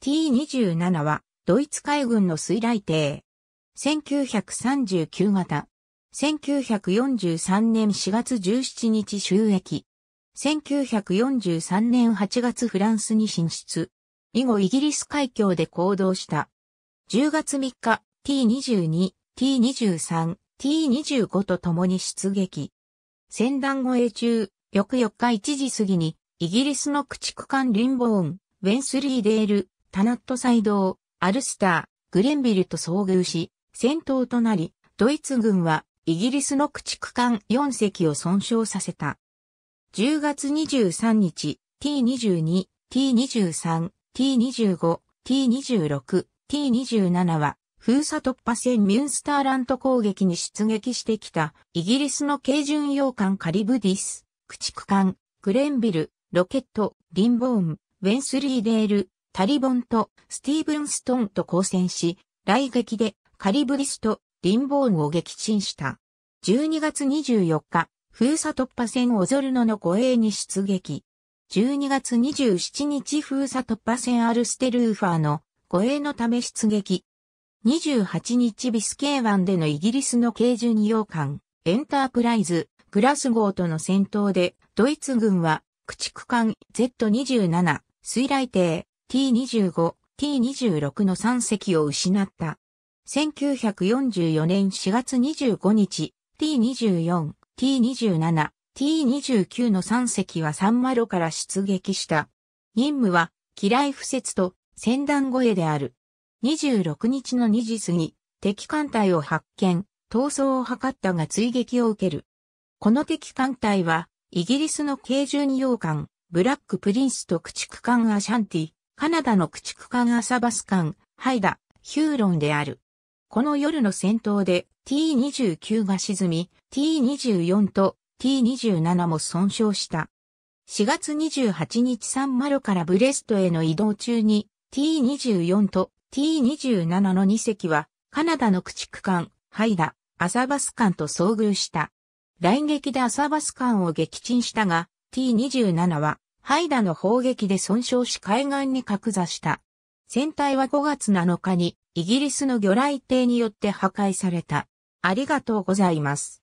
T27 はドイツ海軍の水雷艇。1939型。1943年4月17日収益。1943年8月フランスに進出。以後イギリス海峡で行動した。10月3日、T22、T23、T25 と共に出撃。戦団護衛中、翌4日1時過ぎに、イギリスの駆逐艦リンボーン、ウェンスリーデール、タナットサイドアルスター、グレンビルと遭遇し、戦闘となり、ドイツ軍はイギリスの駆逐艦4隻を損傷させた。10月23日、T22、T23、T25、T26、T27 は、封鎖突破戦ミュンスターラント攻撃に出撃してきた、イギリスの軽巡洋艦カリブディス、駆逐艦、グレンビル、ロケット、リンボーン、ウェンスリーデール、タリボンとスティーブンストンと交戦し、来撃でカリブリスとリンボーンを撃沈した。12月24日、封鎖突破戦オゾルノの護衛に出撃。12月27日封鎖突破戦アルステルーファーの護衛のため出撃。28日ビスケー湾でのイギリスの軽巡洋艦エンタープライズグラスゴーとの戦闘でドイツ軍は駆逐艦 Z27 水雷艇 T25、T26 の3隻を失った。1944年4月25日、T24、T27、T29 の3隻はサンマロから出撃した。任務は、機雷不設と、船団護衛である。26日の2時過ぎ、敵艦隊を発見、逃走を図ったが追撃を受ける。この敵艦隊は、イギリスの軽巡洋艦、ブラックプリンスと駆逐艦アシャンティ、カナダの駆逐艦アサバス艦、ハイダ、ヒューロンである。この夜の戦闘で T29 が沈み、T24 と T27 も損傷した。4月28日サンマロからブレストへの移動中に T24 と T27 の2隻はカナダの駆逐艦、ハイダ、アサバス艦と遭遇した。来撃でアサバス艦を撃沈したが、T27 はハイダの砲撃で損傷し海岸に格座した。船体は5月7日にイギリスの魚雷艇によって破壊された。ありがとうございます。